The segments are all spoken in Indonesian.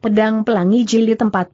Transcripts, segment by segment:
Pedang Pelangi Jilid 40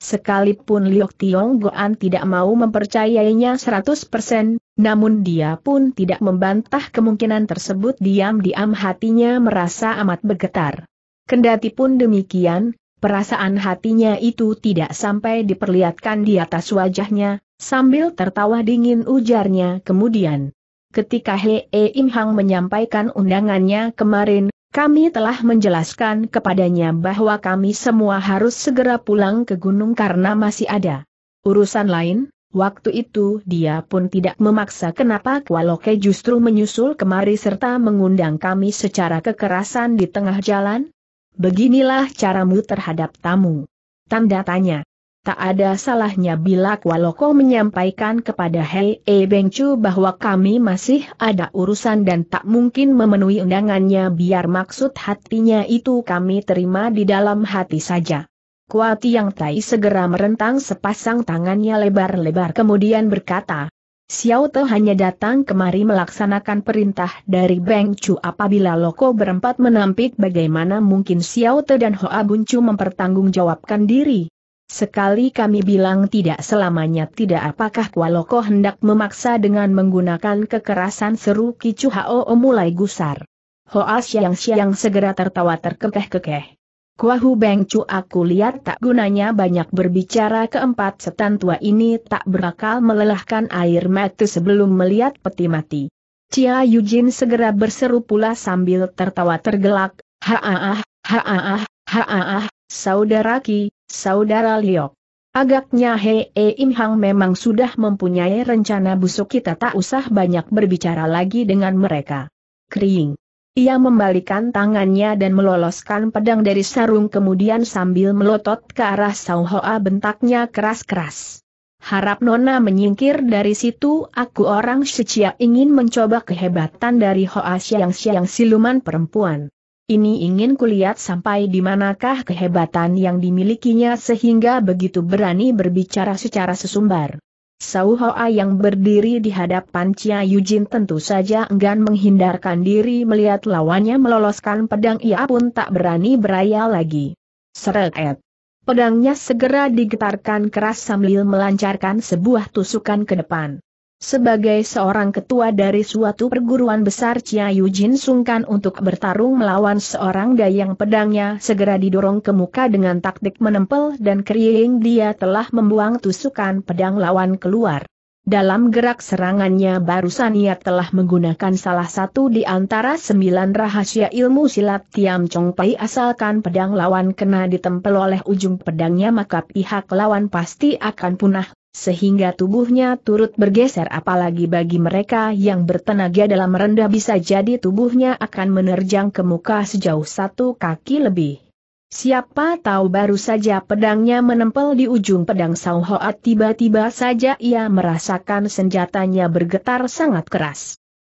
Sekalipun Liok Tiong Goan tidak mau mempercayainya 100%, namun dia pun tidak membantah kemungkinan tersebut diam-diam hatinya merasa amat bergetar. Kendati pun demikian, perasaan hatinya itu tidak sampai diperlihatkan di atas wajahnya, sambil tertawa dingin ujarnya kemudian. Ketika He e Im Hang menyampaikan undangannya kemarin, kami telah menjelaskan kepadanya bahwa kami semua harus segera pulang ke gunung karena masih ada urusan lain. Waktu itu dia pun tidak memaksa kenapa Kualoke justru menyusul kemari serta mengundang kami secara kekerasan di tengah jalan. Beginilah caramu terhadap tamu. Tanda tanya. Tak ada salahnya bila Kualoko menyampaikan kepada Hei E Bengcu bahwa kami masih ada urusan dan tak mungkin memenuhi undangannya biar maksud hatinya itu kami terima di dalam hati saja. Kuati yang Tai segera merentang sepasang tangannya lebar-lebar kemudian berkata, Xiao Te hanya datang kemari melaksanakan perintah dari Beng Chu apabila Loko berempat menampik bagaimana mungkin Xiao Te dan Hoa Bun Chu mempertanggungjawabkan diri. Sekali kami bilang tidak selamanya tidak apakah Kualoko hendak memaksa dengan menggunakan kekerasan seru Kicu Hao mulai gusar. Hoa Siang Siang segera tertawa terkekeh-kekeh. Kuahu Beng aku lihat tak gunanya banyak berbicara keempat setan tua ini tak berakal melelahkan air mata sebelum melihat peti mati. Cia Yujin segera berseru pula sambil tertawa tergelak, haah haah haah saudara Ki, Saudara Liok. Agaknya Hei e Im Hang memang sudah mempunyai rencana busuk kita tak usah banyak berbicara lagi dengan mereka. Kering. Ia membalikan tangannya dan meloloskan pedang dari sarung kemudian sambil melotot ke arah Hoa bentaknya keras-keras. Harap Nona menyingkir dari situ aku orang secia ingin mencoba kehebatan dari Hoa Siang Siang siluman perempuan. Ini ingin kulihat sampai di manakah kehebatan yang dimilikinya sehingga begitu berani berbicara secara sesumbar. Hoa yang berdiri di hadapan Cia Yujin tentu saja enggan menghindarkan diri melihat lawannya meloloskan pedang ia pun tak berani beraya lagi. Seret. Pedangnya segera digetarkan keras sambil melancarkan sebuah tusukan ke depan. Sebagai seorang ketua dari suatu perguruan besar Chia Yujin sungkan untuk bertarung melawan seorang dayang pedangnya segera didorong ke muka dengan taktik menempel dan kering dia telah membuang tusukan pedang lawan keluar. Dalam gerak serangannya barusan ia telah menggunakan salah satu di antara sembilan rahasia ilmu silat Tiam Chong Pai asalkan pedang lawan kena ditempel oleh ujung pedangnya maka pihak lawan pasti akan punah sehingga tubuhnya turut bergeser apalagi bagi mereka yang bertenaga dalam rendah bisa jadi tubuhnya akan menerjang ke muka sejauh satu kaki lebih. Siapa tahu baru saja pedangnya menempel di ujung pedang Hoat tiba-tiba saja ia merasakan senjatanya bergetar sangat keras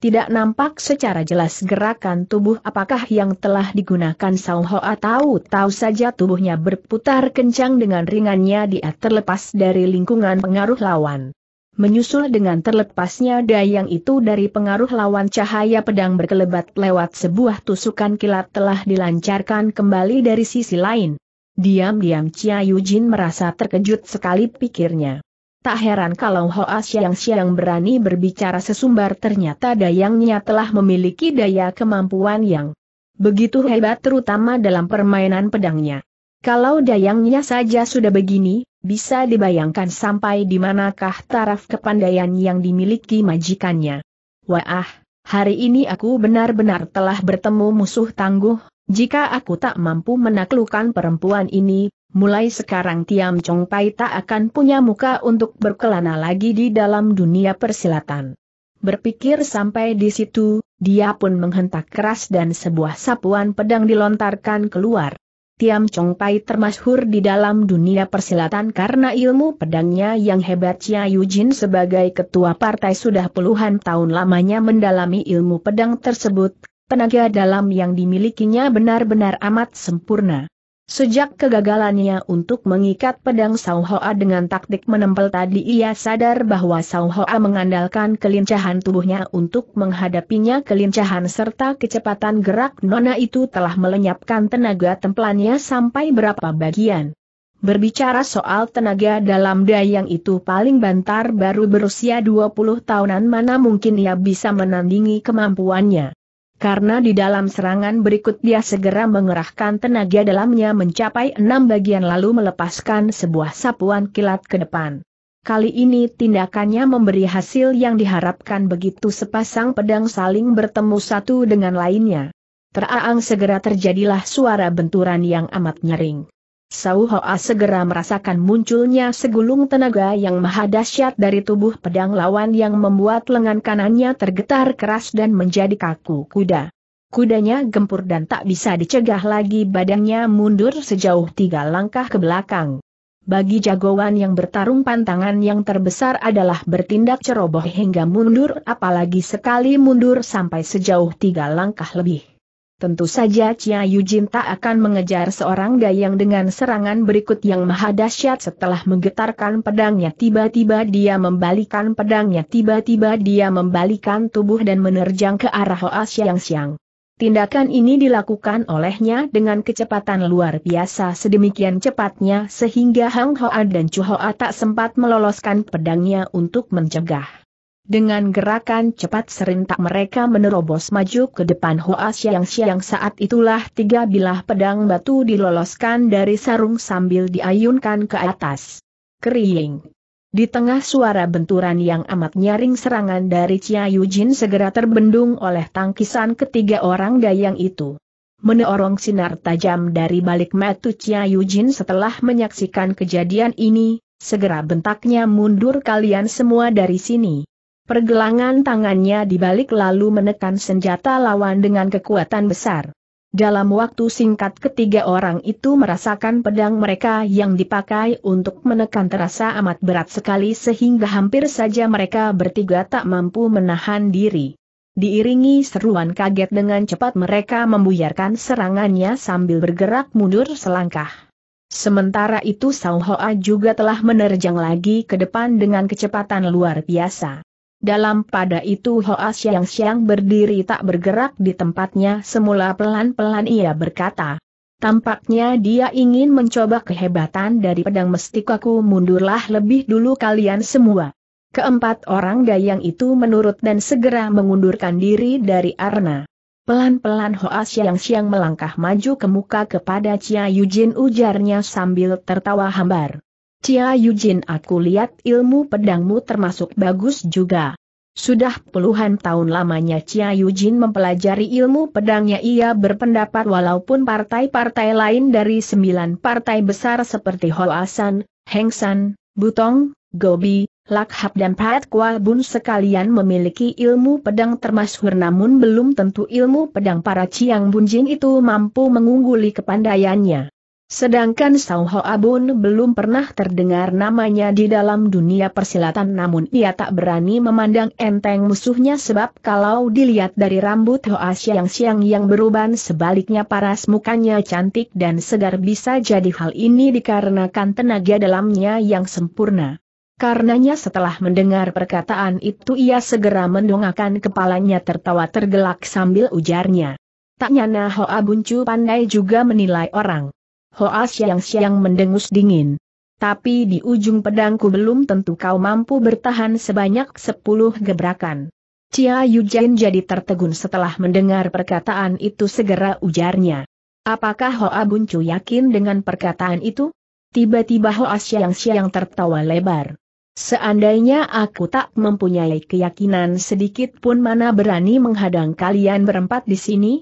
tidak nampak secara jelas gerakan tubuh apakah yang telah digunakan Sao Ho tahu-tahu saja tubuhnya berputar kencang dengan ringannya dia terlepas dari lingkungan pengaruh lawan. Menyusul dengan terlepasnya dayang itu dari pengaruh lawan cahaya pedang berkelebat lewat sebuah tusukan kilat telah dilancarkan kembali dari sisi lain. Diam-diam Chia Yujin merasa terkejut sekali pikirnya. Tak heran kalau Hoa Siang Siang berani berbicara sesumbar ternyata dayangnya telah memiliki daya kemampuan yang begitu hebat terutama dalam permainan pedangnya. Kalau dayangnya saja sudah begini, bisa dibayangkan sampai di manakah taraf kepandaian yang dimiliki majikannya. Wah, hari ini aku benar-benar telah bertemu musuh tangguh, jika aku tak mampu menaklukkan perempuan ini, mulai sekarang Tiam Chong Pai tak akan punya muka untuk berkelana lagi di dalam dunia persilatan. Berpikir sampai di situ, dia pun menghentak keras dan sebuah sapuan pedang dilontarkan keluar. Tiam Chong Pai termasyhur di dalam dunia persilatan karena ilmu pedangnya yang hebat Chia Yujin sebagai ketua partai sudah puluhan tahun lamanya mendalami ilmu pedang tersebut, tenaga dalam yang dimilikinya benar-benar amat sempurna. Sejak kegagalannya untuk mengikat pedang Sao Hoa dengan taktik menempel tadi ia sadar bahwa Sao Hoa mengandalkan kelincahan tubuhnya untuk menghadapinya kelincahan serta kecepatan gerak Nona itu telah melenyapkan tenaga tempelannya sampai berapa bagian. Berbicara soal tenaga dalam dayang itu paling bantar baru berusia 20 tahunan mana mungkin ia bisa menandingi kemampuannya. Karena di dalam serangan berikut dia segera mengerahkan tenaga dalamnya mencapai enam bagian lalu melepaskan sebuah sapuan kilat ke depan. Kali ini tindakannya memberi hasil yang diharapkan begitu sepasang pedang saling bertemu satu dengan lainnya. Teraang segera terjadilah suara benturan yang amat nyering. Sau Hoa segera merasakan munculnya segulung tenaga yang maha dahsyat dari tubuh pedang lawan yang membuat lengan kanannya tergetar keras dan menjadi kaku kuda. Kudanya gempur dan tak bisa dicegah lagi badannya mundur sejauh tiga langkah ke belakang. Bagi jagoan yang bertarung pantangan yang terbesar adalah bertindak ceroboh hingga mundur apalagi sekali mundur sampai sejauh tiga langkah lebih. Tentu saja Chia Yujin tak akan mengejar seorang dayang dengan serangan berikut yang maha dahsyat setelah menggetarkan pedangnya tiba-tiba dia membalikan pedangnya tiba-tiba dia membalikan tubuh dan menerjang ke arah Hoa Siang Siang. Tindakan ini dilakukan olehnya dengan kecepatan luar biasa sedemikian cepatnya sehingga Hang Hoa dan Chu Hoa tak sempat meloloskan pedangnya untuk mencegah. Dengan gerakan cepat serentak mereka menerobos maju ke depan Hoa Siang-Siang saat itulah tiga bilah pedang batu diloloskan dari sarung sambil diayunkan ke atas. Kering. Di tengah suara benturan yang amat nyaring serangan dari Chia Yujin segera terbendung oleh tangkisan ketiga orang dayang itu. Meneorong sinar tajam dari balik mata Chia Yujin setelah menyaksikan kejadian ini, segera bentaknya mundur kalian semua dari sini. Pergelangan tangannya dibalik lalu menekan senjata lawan dengan kekuatan besar. Dalam waktu singkat ketiga orang itu merasakan pedang mereka yang dipakai untuk menekan terasa amat berat sekali sehingga hampir saja mereka bertiga tak mampu menahan diri. Diiringi seruan kaget dengan cepat mereka membuyarkan serangannya sambil bergerak mundur selangkah. Sementara itu Hoa juga telah menerjang lagi ke depan dengan kecepatan luar biasa. Dalam pada itu Hoa yang siang berdiri tak bergerak di tempatnya semula pelan-pelan ia berkata. Tampaknya dia ingin mencoba kehebatan dari pedang mestikaku mundurlah lebih dulu kalian semua. Keempat orang dayang itu menurut dan segera mengundurkan diri dari arna. Pelan-pelan Hoa yang siang melangkah maju ke muka kepada Chia Yujin ujarnya sambil tertawa hambar. Cia Yujin aku lihat ilmu pedangmu termasuk bagus juga. Sudah puluhan tahun lamanya Cia Yujin mempelajari ilmu pedangnya ia berpendapat walaupun partai-partai lain dari sembilan partai besar seperti Hoasan, Hengsan, Butong, Gobi, Lakhap dan Pat Kwa Bun sekalian memiliki ilmu pedang termasuk, namun belum tentu ilmu pedang para Ciang Bunjin itu mampu mengungguli kepandaiannya. Sedangkan Sao Ho Abun belum pernah terdengar namanya di dalam dunia persilatan namun ia tak berani memandang enteng musuhnya sebab kalau dilihat dari rambut Hoa Siang Siang yang beruban sebaliknya paras mukanya cantik dan segar bisa jadi hal ini dikarenakan tenaga dalamnya yang sempurna. Karenanya setelah mendengar perkataan itu ia segera mendongakkan kepalanya tertawa tergelak sambil ujarnya. Tak nyana Hoa Buncu pandai juga menilai orang. Hoa siang-siang mendengus dingin. Tapi di ujung pedangku belum tentu kau mampu bertahan sebanyak sepuluh gebrakan. Cia Jin jadi tertegun setelah mendengar perkataan itu segera ujarnya. Apakah Hoa Buncu yakin dengan perkataan itu? Tiba-tiba Hoa siang-siang tertawa lebar. Seandainya aku tak mempunyai keyakinan sedikit pun mana berani menghadang kalian berempat di sini?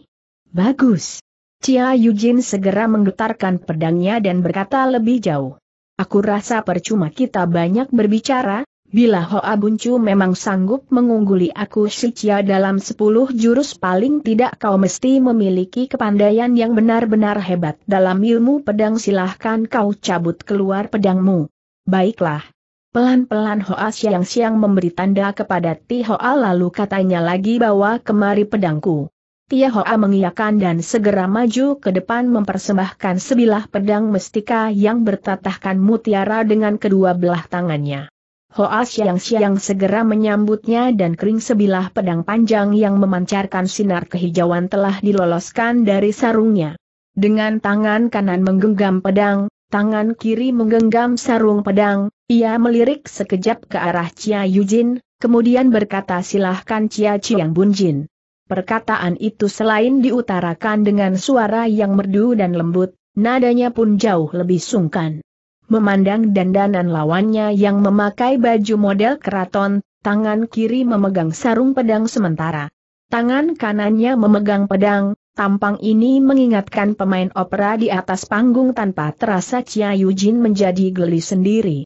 Bagus. Cia Yujin segera menggetarkan pedangnya dan berkata lebih jauh. Aku rasa percuma kita banyak berbicara, bila Hoa Buncu memang sanggup mengungguli aku si Cia dalam sepuluh jurus paling tidak kau mesti memiliki kepandaian yang benar-benar hebat dalam ilmu pedang silahkan kau cabut keluar pedangmu. Baiklah. Pelan-pelan Hoa Siang-Siang memberi tanda kepada Ti Hoa lalu katanya lagi bawa kemari pedangku. Tia Hoa mengiyakan dan segera maju ke depan mempersembahkan sebilah pedang mestika yang bertatahkan mutiara dengan kedua belah tangannya. Hoa Siang Siang segera menyambutnya dan kering sebilah pedang panjang yang memancarkan sinar kehijauan telah diloloskan dari sarungnya. Dengan tangan kanan menggenggam pedang, tangan kiri menggenggam sarung pedang, ia melirik sekejap ke arah Chia Yujin, kemudian berkata silahkan Cia Chiang Bunjin. Perkataan itu selain diutarakan dengan suara yang merdu dan lembut, nadanya pun jauh lebih sungkan. Memandang dandanan lawannya yang memakai baju model keraton, tangan kiri memegang sarung pedang sementara. Tangan kanannya memegang pedang, tampang ini mengingatkan pemain opera di atas panggung tanpa terasa Chia Yujin menjadi geli sendiri.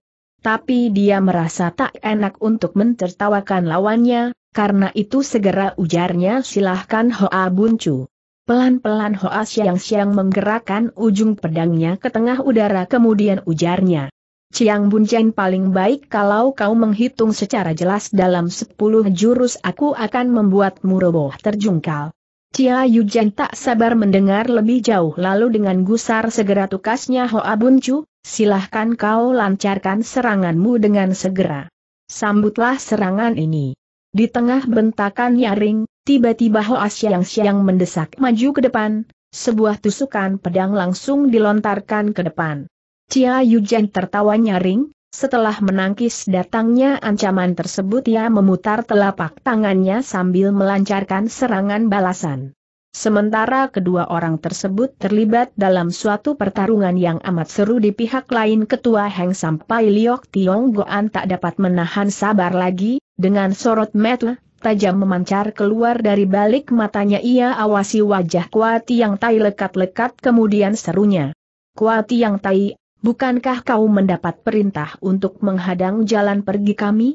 Tapi dia merasa tak enak untuk mentertawakan lawannya, karena itu segera ujarnya silahkan Hoa Buncu. Pelan-pelan Hoa Siang Siang menggerakkan ujung pedangnya ke tengah udara kemudian ujarnya. Ciang Bunchen paling baik kalau kau menghitung secara jelas dalam sepuluh jurus aku akan membuatmu roboh terjungkal. Cia Yujen tak sabar mendengar lebih jauh lalu dengan gusar segera tukasnya Hoa Buncu, silahkan kau lancarkan seranganmu dengan segera. Sambutlah serangan ini. Di tengah bentakan nyaring, tiba-tiba Hoa Siang Siang mendesak maju ke depan, sebuah tusukan pedang langsung dilontarkan ke depan. Cia Yujen tertawa nyaring, setelah menangkis datangnya ancaman tersebut ia memutar telapak tangannya sambil melancarkan serangan balasan. Sementara kedua orang tersebut terlibat dalam suatu pertarungan yang amat seru di pihak lain ketua Heng Sampai Liok Tiong Goan tak dapat menahan sabar lagi, dengan sorot mata tajam memancar keluar dari balik matanya ia awasi wajah Kuati yang Tai lekat-lekat kemudian serunya. Kuati yang Tai, bukankah kau mendapat perintah untuk menghadang jalan pergi kami?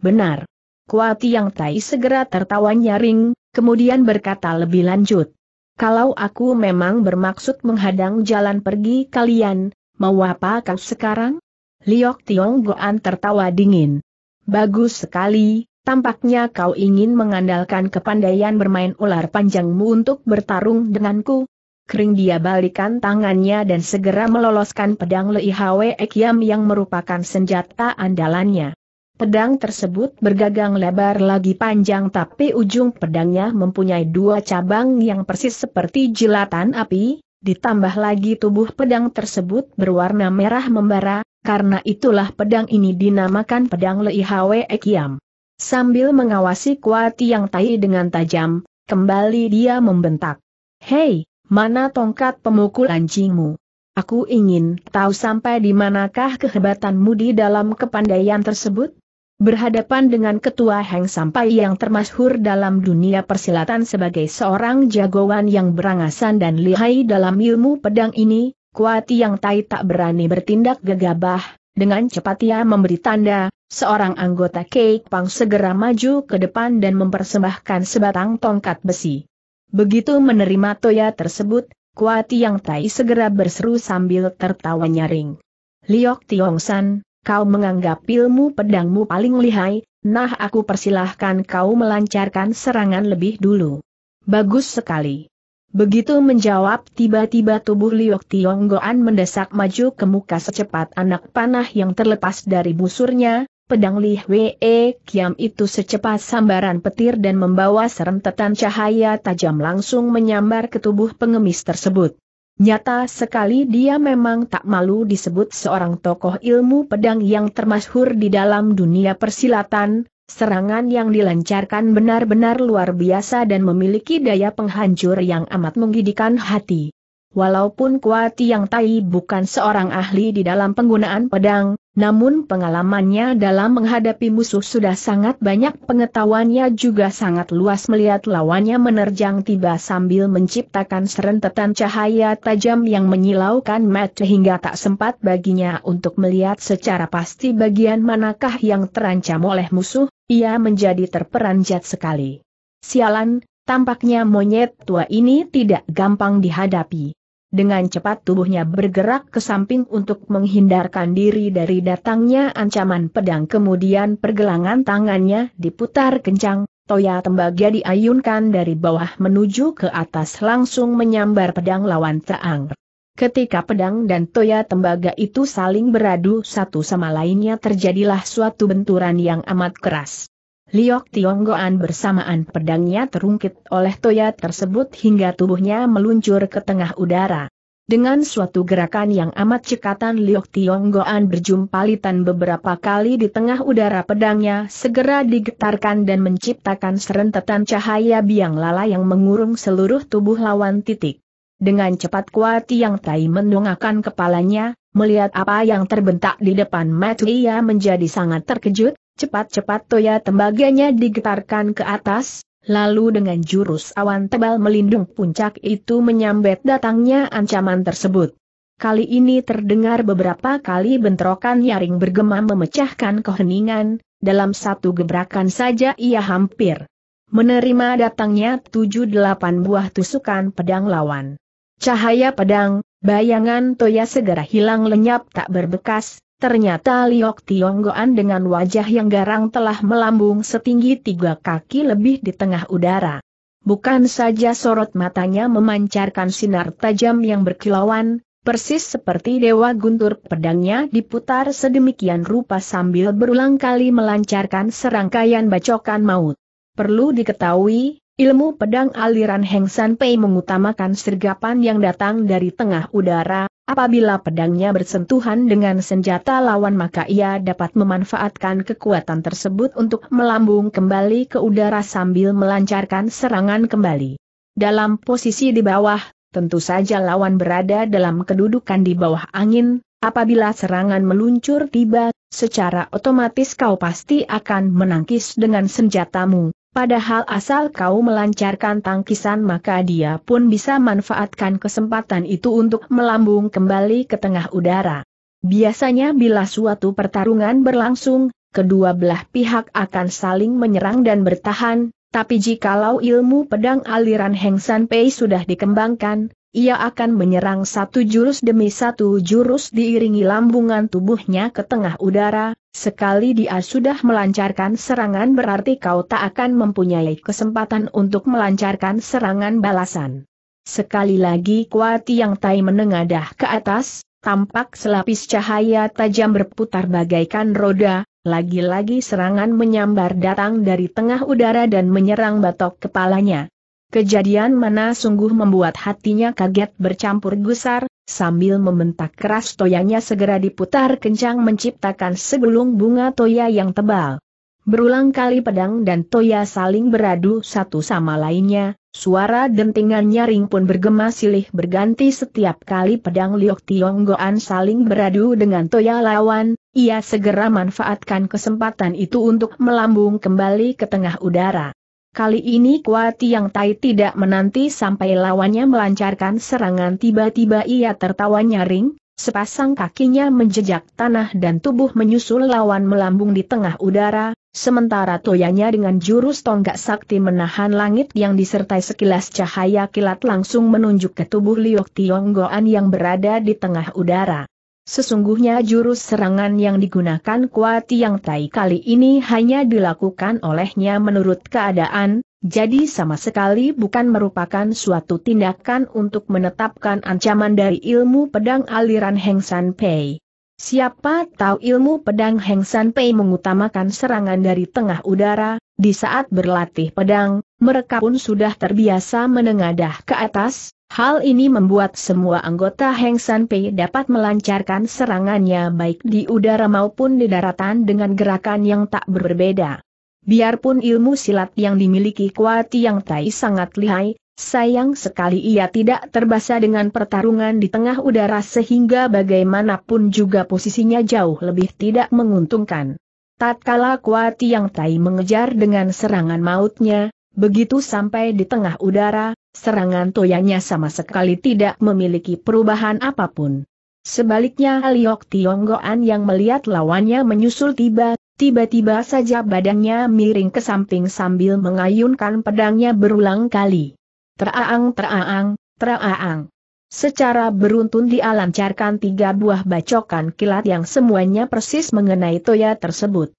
Benar. Kuati yang Tai segera tertawa nyaring, Kemudian berkata lebih lanjut. Kalau aku memang bermaksud menghadang jalan pergi kalian, mau apa kau sekarang? Liok Tiong Goan tertawa dingin. Bagus sekali, tampaknya kau ingin mengandalkan kepandaian bermain ular panjangmu untuk bertarung denganku. Kering dia balikan tangannya dan segera meloloskan pedang Lei Hwe Ekyam yang merupakan senjata andalannya. Pedang tersebut bergagang lebar lagi panjang tapi ujung pedangnya mempunyai dua cabang yang persis seperti jilatan api, ditambah lagi tubuh pedang tersebut berwarna merah membara, karena itulah pedang ini dinamakan pedang Leihawe Ekiam. Sambil mengawasi kuat yang tai dengan tajam, kembali dia membentak. Hei, mana tongkat pemukul anjingmu? Aku ingin tahu sampai di manakah kehebatanmu di dalam kepandaian tersebut? Berhadapan dengan ketua Heng Sampai yang termasyhur dalam dunia persilatan sebagai seorang jagoan yang berangasan dan lihai dalam ilmu pedang ini, Kuati yang Tai tak berani bertindak gegabah, dengan cepat ia memberi tanda, seorang anggota Keik Pang segera maju ke depan dan mempersembahkan sebatang tongkat besi. Begitu menerima toya tersebut, Kuati yang Tai segera berseru sambil tertawa nyaring. Liok Tiong San, kau menganggap ilmu pedangmu paling lihai, nah aku persilahkan kau melancarkan serangan lebih dulu. Bagus sekali. Begitu menjawab tiba-tiba tubuh Liok Goan mendesak maju ke muka secepat anak panah yang terlepas dari busurnya, pedang Li Wee Kiam itu secepat sambaran petir dan membawa serentetan cahaya tajam langsung menyambar ke tubuh pengemis tersebut. Nyata sekali dia memang tak malu disebut seorang tokoh ilmu pedang yang termasyhur di dalam dunia persilatan, serangan yang dilancarkan benar-benar luar biasa dan memiliki daya penghancur yang amat menggidikan hati. Walaupun Kuati Yang Tai bukan seorang ahli di dalam penggunaan pedang, namun pengalamannya dalam menghadapi musuh sudah sangat banyak pengetahuannya juga sangat luas melihat lawannya menerjang tiba sambil menciptakan serentetan cahaya tajam yang menyilaukan mata hingga tak sempat baginya untuk melihat secara pasti bagian manakah yang terancam oleh musuh, ia menjadi terperanjat sekali. Sialan, tampaknya monyet tua ini tidak gampang dihadapi. Dengan cepat tubuhnya bergerak ke samping untuk menghindarkan diri dari datangnya ancaman pedang kemudian pergelangan tangannya diputar kencang, toya tembaga diayunkan dari bawah menuju ke atas langsung menyambar pedang lawan Taang. Ketika pedang dan toya tembaga itu saling beradu satu sama lainnya terjadilah suatu benturan yang amat keras. Liok Tionggoan bersamaan pedangnya terungkit oleh toya tersebut hingga tubuhnya meluncur ke tengah udara. Dengan suatu gerakan yang amat cekatan Liok Tionggoan berjumpalitan beberapa kali di tengah udara pedangnya segera digetarkan dan menciptakan serentetan cahaya biang lala yang mengurung seluruh tubuh lawan titik. Dengan cepat kuat yang tai mendongakkan kepalanya, melihat apa yang terbentak di depan mata ia menjadi sangat terkejut, Cepat-cepat toya tembaganya digetarkan ke atas, lalu dengan jurus awan tebal melindung puncak itu menyambet datangnya ancaman tersebut. Kali ini terdengar beberapa kali bentrokan nyaring bergema memecahkan keheningan, dalam satu gebrakan saja ia hampir menerima datangnya tujuh delapan buah tusukan pedang lawan. Cahaya pedang, bayangan Toya segera hilang lenyap tak berbekas, Ternyata Liok Tionggoan dengan wajah yang garang telah melambung setinggi tiga kaki lebih di tengah udara. Bukan saja sorot matanya memancarkan sinar tajam yang berkilauan, persis seperti dewa guntur pedangnya diputar sedemikian rupa sambil berulang kali melancarkan serangkaian bacokan maut. Perlu diketahui, ilmu pedang aliran Heng San Pei mengutamakan sergapan yang datang dari tengah udara, Apabila pedangnya bersentuhan dengan senjata lawan maka ia dapat memanfaatkan kekuatan tersebut untuk melambung kembali ke udara sambil melancarkan serangan kembali. Dalam posisi di bawah, tentu saja lawan berada dalam kedudukan di bawah angin, apabila serangan meluncur tiba, secara otomatis kau pasti akan menangkis dengan senjatamu, Padahal asal kau melancarkan tangkisan maka dia pun bisa manfaatkan kesempatan itu untuk melambung kembali ke tengah udara. Biasanya bila suatu pertarungan berlangsung, kedua belah pihak akan saling menyerang dan bertahan, tapi jikalau ilmu pedang aliran Heng San Pei sudah dikembangkan, ia akan menyerang satu jurus demi satu jurus diiringi lambungan tubuhnya ke tengah udara, sekali dia sudah melancarkan serangan berarti kau tak akan mempunyai kesempatan untuk melancarkan serangan balasan. Sekali lagi Kuati Yang Tai menengadah ke atas, tampak selapis cahaya tajam berputar bagaikan roda, lagi-lagi serangan menyambar datang dari tengah udara dan menyerang batok kepalanya. Kejadian mana sungguh membuat hatinya kaget bercampur gusar, sambil membentak keras toyanya segera diputar kencang menciptakan segelung bunga toya yang tebal. Berulang kali pedang dan toya saling beradu satu sama lainnya, suara dentingan nyaring pun bergema silih berganti setiap kali pedang Liok Tionggoan saling beradu dengan toya lawan, ia segera manfaatkan kesempatan itu untuk melambung kembali ke tengah udara. Kali ini Kuat Yang Tai tidak menanti sampai lawannya melancarkan serangan tiba-tiba ia tertawa nyaring, sepasang kakinya menjejak tanah dan tubuh menyusul lawan melambung di tengah udara, sementara toyanya dengan jurus tonggak sakti menahan langit yang disertai sekilas cahaya kilat langsung menunjuk ke tubuh Liok Tionggoan yang berada di tengah udara. Sesungguhnya jurus serangan yang digunakan kuat yang Tai kali ini hanya dilakukan olehnya menurut keadaan, jadi sama sekali bukan merupakan suatu tindakan untuk menetapkan ancaman dari ilmu pedang aliran Heng San Pei. Siapa tahu ilmu pedang Heng San Pei mengutamakan serangan dari tengah udara, di saat berlatih pedang, mereka pun sudah terbiasa menengadah ke atas, Hal ini membuat semua anggota Heng San Pei dapat melancarkan serangannya baik di udara maupun di daratan dengan gerakan yang tak berbeda. Biarpun ilmu silat yang dimiliki Kuati Yang Tai sangat lihai, sayang sekali ia tidak terbasa dengan pertarungan di tengah udara sehingga bagaimanapun juga posisinya jauh lebih tidak menguntungkan. Tatkala Kuati Yang Tai mengejar dengan serangan mautnya, begitu sampai di tengah udara, serangan toyanya sama sekali tidak memiliki perubahan apapun. Sebaliknya Liok Tionggoan yang melihat lawannya menyusul tiba, tiba-tiba saja badannya miring ke samping sambil mengayunkan pedangnya berulang kali. Teraang teraang, teraang. Secara beruntun dia lancarkan tiga buah bacokan kilat yang semuanya persis mengenai toya tersebut.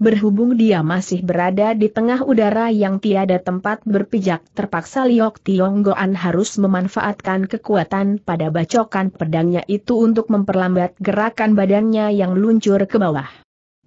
Berhubung dia masih berada di tengah udara yang tiada tempat berpijak terpaksa Liok Tionggoan harus memanfaatkan kekuatan pada bacokan pedangnya itu untuk memperlambat gerakan badannya yang luncur ke bawah.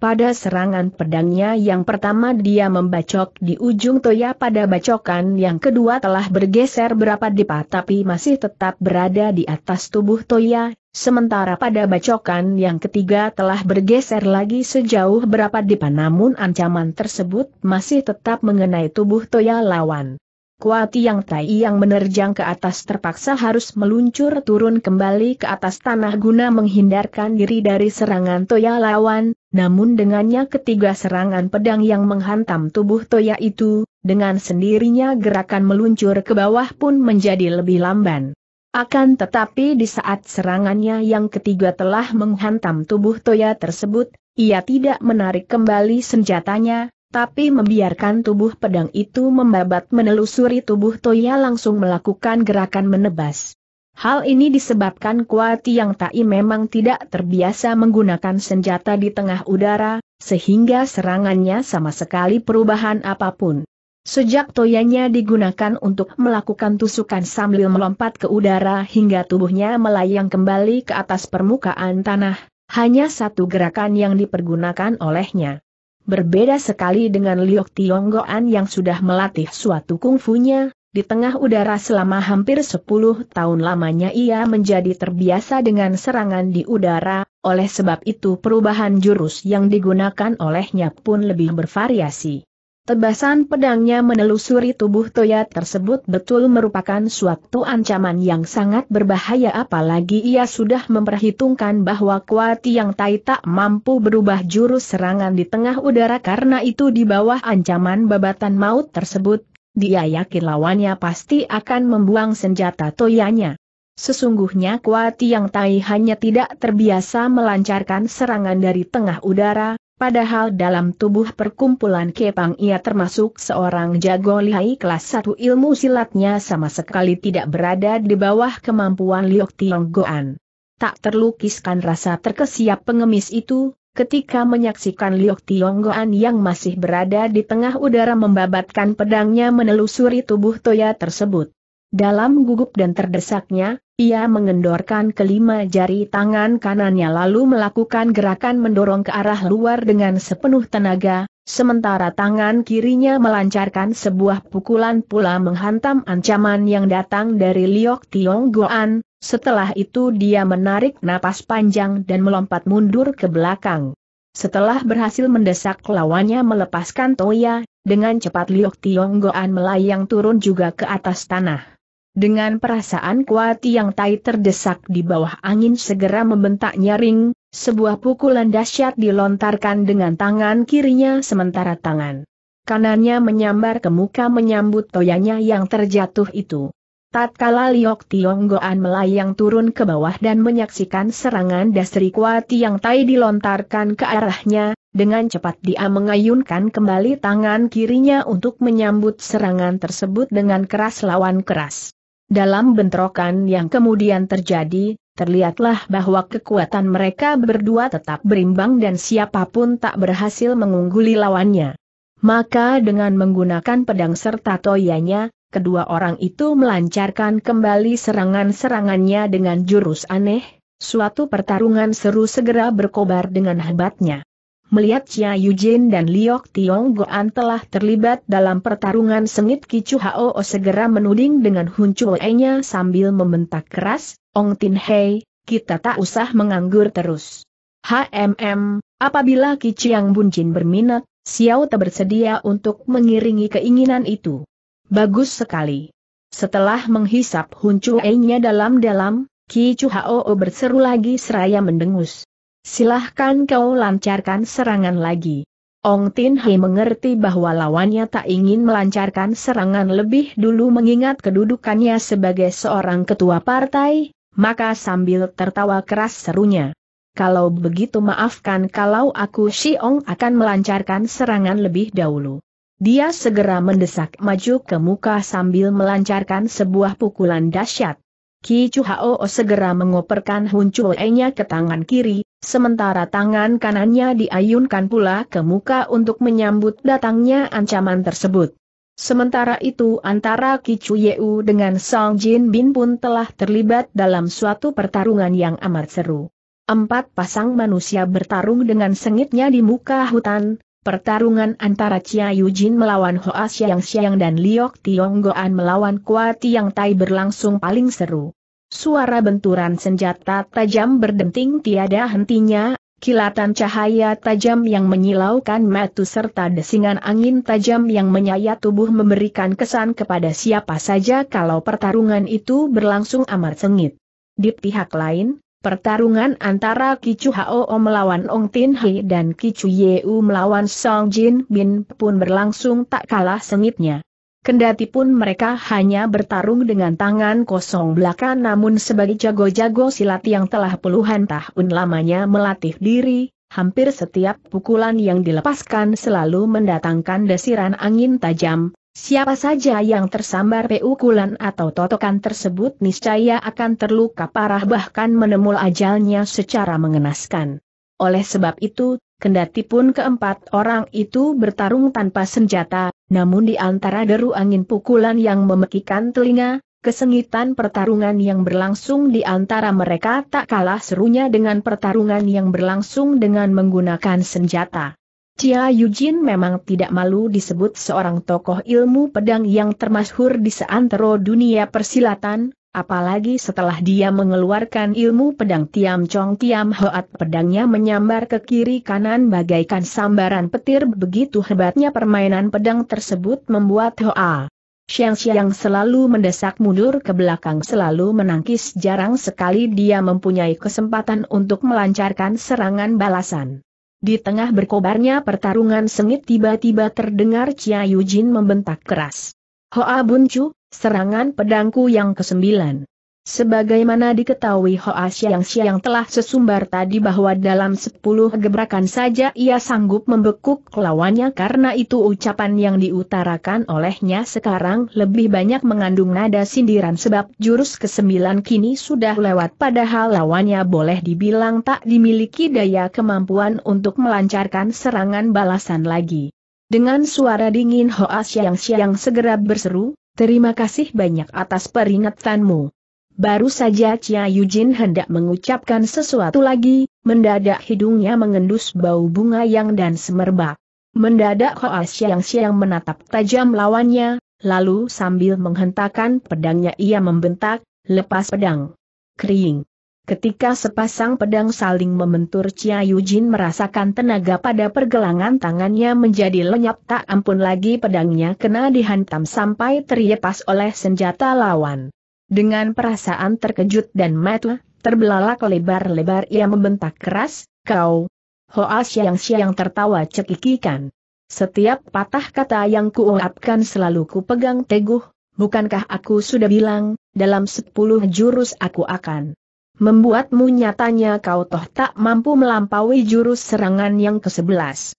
Pada serangan pedangnya yang pertama dia membacok di ujung toya pada bacokan yang kedua telah bergeser berapa dipa tapi masih tetap berada di atas tubuh toya, sementara pada bacokan yang ketiga telah bergeser lagi sejauh berapa dipa namun ancaman tersebut masih tetap mengenai tubuh toya lawan. Kuati yang tai yang menerjang ke atas terpaksa harus meluncur turun kembali ke atas tanah guna menghindarkan diri dari serangan toya lawan, namun dengannya ketiga serangan pedang yang menghantam tubuh Toya itu, dengan sendirinya gerakan meluncur ke bawah pun menjadi lebih lamban. Akan tetapi di saat serangannya yang ketiga telah menghantam tubuh Toya tersebut, ia tidak menarik kembali senjatanya, tapi membiarkan tubuh pedang itu membabat menelusuri tubuh Toya langsung melakukan gerakan menebas. Hal ini disebabkan Kuati yang Tai memang tidak terbiasa menggunakan senjata di tengah udara, sehingga serangannya sama sekali perubahan apapun. Sejak toyanya digunakan untuk melakukan tusukan sambil melompat ke udara hingga tubuhnya melayang kembali ke atas permukaan tanah, hanya satu gerakan yang dipergunakan olehnya. Berbeda sekali dengan Liok Tionggoan yang sudah melatih suatu kungfunya, di tengah udara selama hampir 10 tahun lamanya ia menjadi terbiasa dengan serangan di udara, oleh sebab itu perubahan jurus yang digunakan olehnya pun lebih bervariasi. Tebasan pedangnya menelusuri tubuh Toya tersebut betul merupakan suatu ancaman yang sangat berbahaya apalagi ia sudah memperhitungkan bahwa kuat yang Tai tak mampu berubah jurus serangan di tengah udara karena itu di bawah ancaman babatan maut tersebut dia yakin lawannya pasti akan membuang senjata toyanya. Sesungguhnya Kua Tiang Tai hanya tidak terbiasa melancarkan serangan dari tengah udara, padahal dalam tubuh perkumpulan Kepang ia termasuk seorang jago lihai kelas 1 ilmu silatnya sama sekali tidak berada di bawah kemampuan Liok Tiong Goan. Tak terlukiskan rasa terkesiap pengemis itu, ketika menyaksikan Liok Tionggoan yang masih berada di tengah udara membabatkan pedangnya menelusuri tubuh Toya tersebut. Dalam gugup dan terdesaknya, ia mengendorkan kelima jari tangan kanannya lalu melakukan gerakan mendorong ke arah luar dengan sepenuh tenaga, sementara tangan kirinya melancarkan sebuah pukulan pula menghantam ancaman yang datang dari Liok Tionggoan, setelah itu dia menarik napas panjang dan melompat mundur ke belakang. Setelah berhasil mendesak lawannya melepaskan Toya, dengan cepat Liok Tionggoan melayang turun juga ke atas tanah. Dengan perasaan kuat yang tai terdesak di bawah angin segera membentak nyaring, sebuah pukulan dahsyat dilontarkan dengan tangan kirinya sementara tangan kanannya menyambar ke muka menyambut toyanya yang terjatuh itu. Tatkala Liok Goan melayang turun ke bawah dan menyaksikan serangan dasri kuati yang tai dilontarkan ke arahnya, dengan cepat dia mengayunkan kembali tangan kirinya untuk menyambut serangan tersebut dengan keras lawan keras. Dalam bentrokan yang kemudian terjadi, terlihatlah bahwa kekuatan mereka berdua tetap berimbang dan siapapun tak berhasil mengungguli lawannya. Maka dengan menggunakan pedang serta toyanya, kedua orang itu melancarkan kembali serangan-serangannya dengan jurus aneh, suatu pertarungan seru segera berkobar dengan hebatnya. Melihat Chia Yujin dan Liok Tiong Goan telah terlibat dalam pertarungan sengit Kicu Hao segera menuding dengan Chue-nya sambil membentak keras, Ong Tin Hei, kita tak usah menganggur terus. HMM, apabila Kicu Yang Bunjin berminat, Xiao Te bersedia untuk mengiringi keinginan itu. Bagus sekali. Setelah menghisap huncuainya dalam-dalam, Ki Chuhao berseru lagi seraya mendengus. Silahkan kau lancarkan serangan lagi. Ong Tin Hei mengerti bahwa lawannya tak ingin melancarkan serangan lebih dulu mengingat kedudukannya sebagai seorang ketua partai, maka sambil tertawa keras serunya. Kalau begitu maafkan kalau aku Si Ong akan melancarkan serangan lebih dahulu. Dia segera mendesak maju ke muka sambil melancarkan sebuah pukulan dahsyat. Ki Chu Hao segera mengoperkan Hun Chue-nya ke tangan kiri, sementara tangan kanannya diayunkan pula ke muka untuk menyambut datangnya ancaman tersebut. Sementara itu antara Ki Yeu dengan Song Jin Bin pun telah terlibat dalam suatu pertarungan yang amat seru. Empat pasang manusia bertarung dengan sengitnya di muka hutan, Pertarungan antara Chia Yujin melawan Hoa Xiang Xiang dan Liok Goan melawan Kua Tiang Tai berlangsung paling seru. Suara benturan senjata tajam berdenting tiada hentinya, kilatan cahaya tajam yang menyilaukan mata serta desingan angin tajam yang menyayat tubuh memberikan kesan kepada siapa saja kalau pertarungan itu berlangsung amat sengit. Di pihak lain, Pertarungan antara Kicu Hao melawan Ong Tin Hei dan Kicu Yeu melawan Song Jin Bin pun berlangsung tak kalah sengitnya. Kendati pun mereka hanya bertarung dengan tangan kosong belaka namun sebagai jago-jago silat yang telah puluhan tahun lamanya melatih diri, hampir setiap pukulan yang dilepaskan selalu mendatangkan desiran angin tajam, Siapa saja yang tersambar peukulan atau totokan tersebut niscaya akan terluka parah bahkan menemul ajalnya secara mengenaskan. Oleh sebab itu, kendati pun keempat orang itu bertarung tanpa senjata, namun di antara deru angin pukulan yang memekikan telinga, kesengitan pertarungan yang berlangsung di antara mereka tak kalah serunya dengan pertarungan yang berlangsung dengan menggunakan senjata. Cia Yujin memang tidak malu disebut seorang tokoh ilmu pedang yang termasyhur di seantero dunia persilatan, apalagi setelah dia mengeluarkan ilmu pedang Tiam Chong Tiam Hoat pedangnya menyambar ke kiri kanan bagaikan sambaran petir begitu hebatnya permainan pedang tersebut membuat Hoa. Xiang Xiang selalu mendesak mundur ke belakang selalu menangkis jarang sekali dia mempunyai kesempatan untuk melancarkan serangan balasan. Di tengah berkobarnya pertarungan sengit tiba-tiba terdengar Chia Yujin membentak keras. Hoa Buncu, serangan pedangku yang kesembilan. Sebagaimana diketahui Hoa Xiang Xiang telah sesumbar tadi bahwa dalam sepuluh gebrakan saja ia sanggup membekuk lawannya karena itu ucapan yang diutarakan olehnya sekarang lebih banyak mengandung nada sindiran sebab jurus kesembilan kini sudah lewat padahal lawannya boleh dibilang tak dimiliki daya kemampuan untuk melancarkan serangan balasan lagi. Dengan suara dingin Hoa Xiang Xiang segera berseru, terima kasih banyak atas peringatanmu. Baru saja Chia Yujin hendak mengucapkan sesuatu lagi, mendadak hidungnya mengendus bau bunga yang dan semerbak. Mendadak Hoa Xiang Xiang menatap tajam lawannya, lalu sambil menghentakkan pedangnya ia membentak, lepas pedang. Kering. Ketika sepasang pedang saling membentur Chia Yujin merasakan tenaga pada pergelangan tangannya menjadi lenyap tak ampun lagi pedangnya kena dihantam sampai terlepas oleh senjata lawan. Dengan perasaan terkejut dan mata, terbelalak lebar-lebar ia membentak keras, kau. Hoa siang-siang tertawa cekikikan. Setiap patah kata yang kuuapkan selalu kupegang teguh, bukankah aku sudah bilang, dalam sepuluh jurus aku akan membuatmu nyatanya kau toh tak mampu melampaui jurus serangan yang ke-11.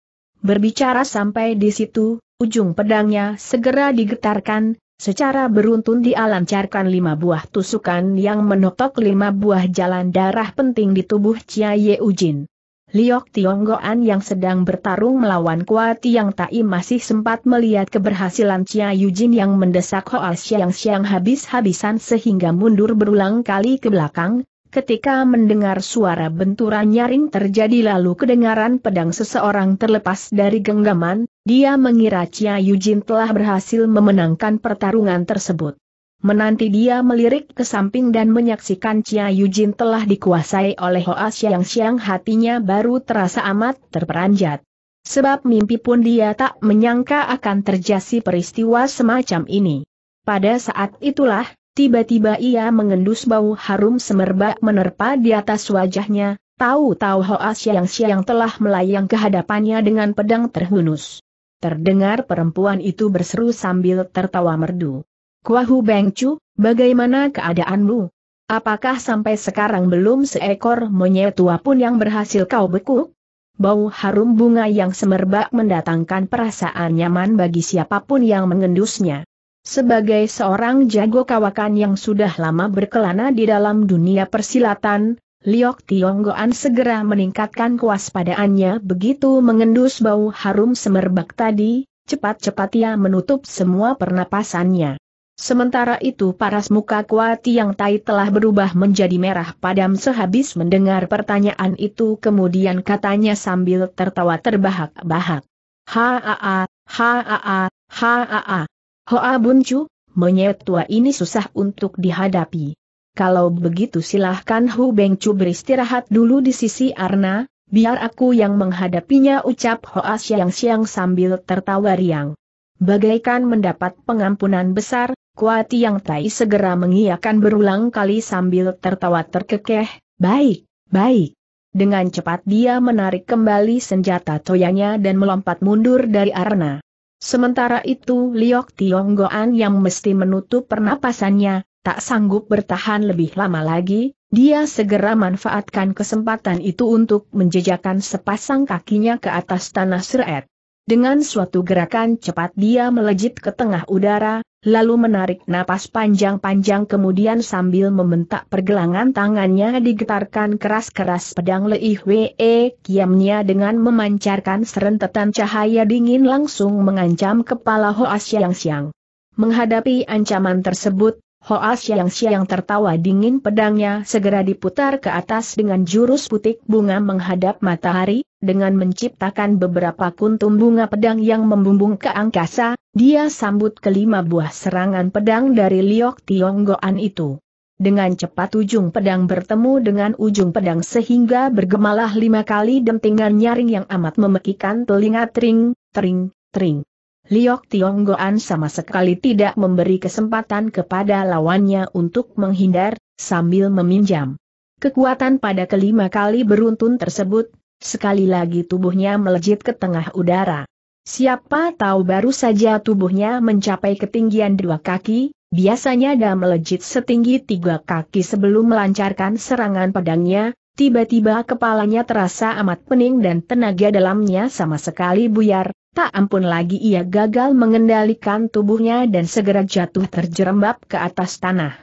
Berbicara sampai di situ, ujung pedangnya segera digetarkan, Secara beruntun dia lancarkan lima buah tusukan yang menotok lima buah jalan darah penting di tubuh Chia Ye Ujin. Liok Tionggoan yang sedang bertarung melawan Kuat Yang Tai masih sempat melihat keberhasilan Chia Yujin yang mendesak Hoa Xiang Siang habis-habisan sehingga mundur berulang kali ke belakang, ketika mendengar suara benturan nyaring terjadi lalu kedengaran pedang seseorang terlepas dari genggaman, dia mengira Chia Yujin telah berhasil memenangkan pertarungan tersebut. Menanti dia melirik ke samping dan menyaksikan Chia Yujin telah dikuasai oleh Hoa Xiang Xiang hatinya baru terasa amat terperanjat. Sebab mimpi pun dia tak menyangka akan terjadi peristiwa semacam ini. Pada saat itulah, tiba-tiba ia mengendus bau harum semerbak menerpa di atas wajahnya, tahu-tahu Hoa Xiang Xiang telah melayang ke hadapannya dengan pedang terhunus. Terdengar perempuan itu berseru sambil tertawa merdu. Kuahu Bengcu, bagaimana keadaanmu? Apakah sampai sekarang belum seekor monyet tua pun yang berhasil kau bekuk? Bau harum bunga yang semerbak mendatangkan perasaan nyaman bagi siapapun yang mengendusnya. Sebagai seorang jago kawakan yang sudah lama berkelana di dalam dunia persilatan, Liok Tionggoan segera meningkatkan kewaspadaannya begitu mengendus bau harum semerbak tadi, cepat-cepat ia menutup semua pernapasannya. Sementara itu paras muka Kuat yang tai telah berubah menjadi merah padam sehabis mendengar pertanyaan itu kemudian katanya sambil tertawa terbahak-bahak. Haa, haa, haa, hoa buncu, monyet tua ini susah untuk dihadapi. Kalau begitu silahkan Hu Beng Chu beristirahat dulu di sisi Arna, biar aku yang menghadapinya ucap Hoa siang-siang sambil tertawa riang. Bagaikan mendapat pengampunan besar, Kuati Yang Tai segera mengiakan berulang kali sambil tertawa terkekeh, baik, baik. Dengan cepat dia menarik kembali senjata toyanya dan melompat mundur dari Arna. Sementara itu Liok Tionggoan yang mesti menutup pernapasannya, tak sanggup bertahan lebih lama lagi, dia segera manfaatkan kesempatan itu untuk menjejakkan sepasang kakinya ke atas tanah seret. Dengan suatu gerakan cepat dia melejit ke tengah udara, lalu menarik napas panjang-panjang kemudian sambil membentak pergelangan tangannya digetarkan keras-keras pedang Leih Wee kiamnya dengan memancarkan serentetan cahaya dingin langsung mengancam kepala Hoa Siang Siang. Menghadapi ancaman tersebut, Hoa siang-siang tertawa dingin pedangnya segera diputar ke atas dengan jurus putik bunga menghadap matahari, dengan menciptakan beberapa kuntum bunga pedang yang membumbung ke angkasa, dia sambut kelima buah serangan pedang dari Liok Tionggoan itu. Dengan cepat ujung pedang bertemu dengan ujung pedang sehingga bergemalah lima kali dentingan nyaring yang amat memekikan telinga tring, tring, tring. Liok Goan sama sekali tidak memberi kesempatan kepada lawannya untuk menghindar, sambil meminjam kekuatan pada kelima kali beruntun tersebut, sekali lagi tubuhnya melejit ke tengah udara. Siapa tahu baru saja tubuhnya mencapai ketinggian dua kaki, biasanya dia melejit setinggi tiga kaki sebelum melancarkan serangan pedangnya, tiba-tiba kepalanya terasa amat pening dan tenaga dalamnya sama sekali buyar, Tak ampun lagi ia gagal mengendalikan tubuhnya dan segera jatuh terjerembab ke atas tanah.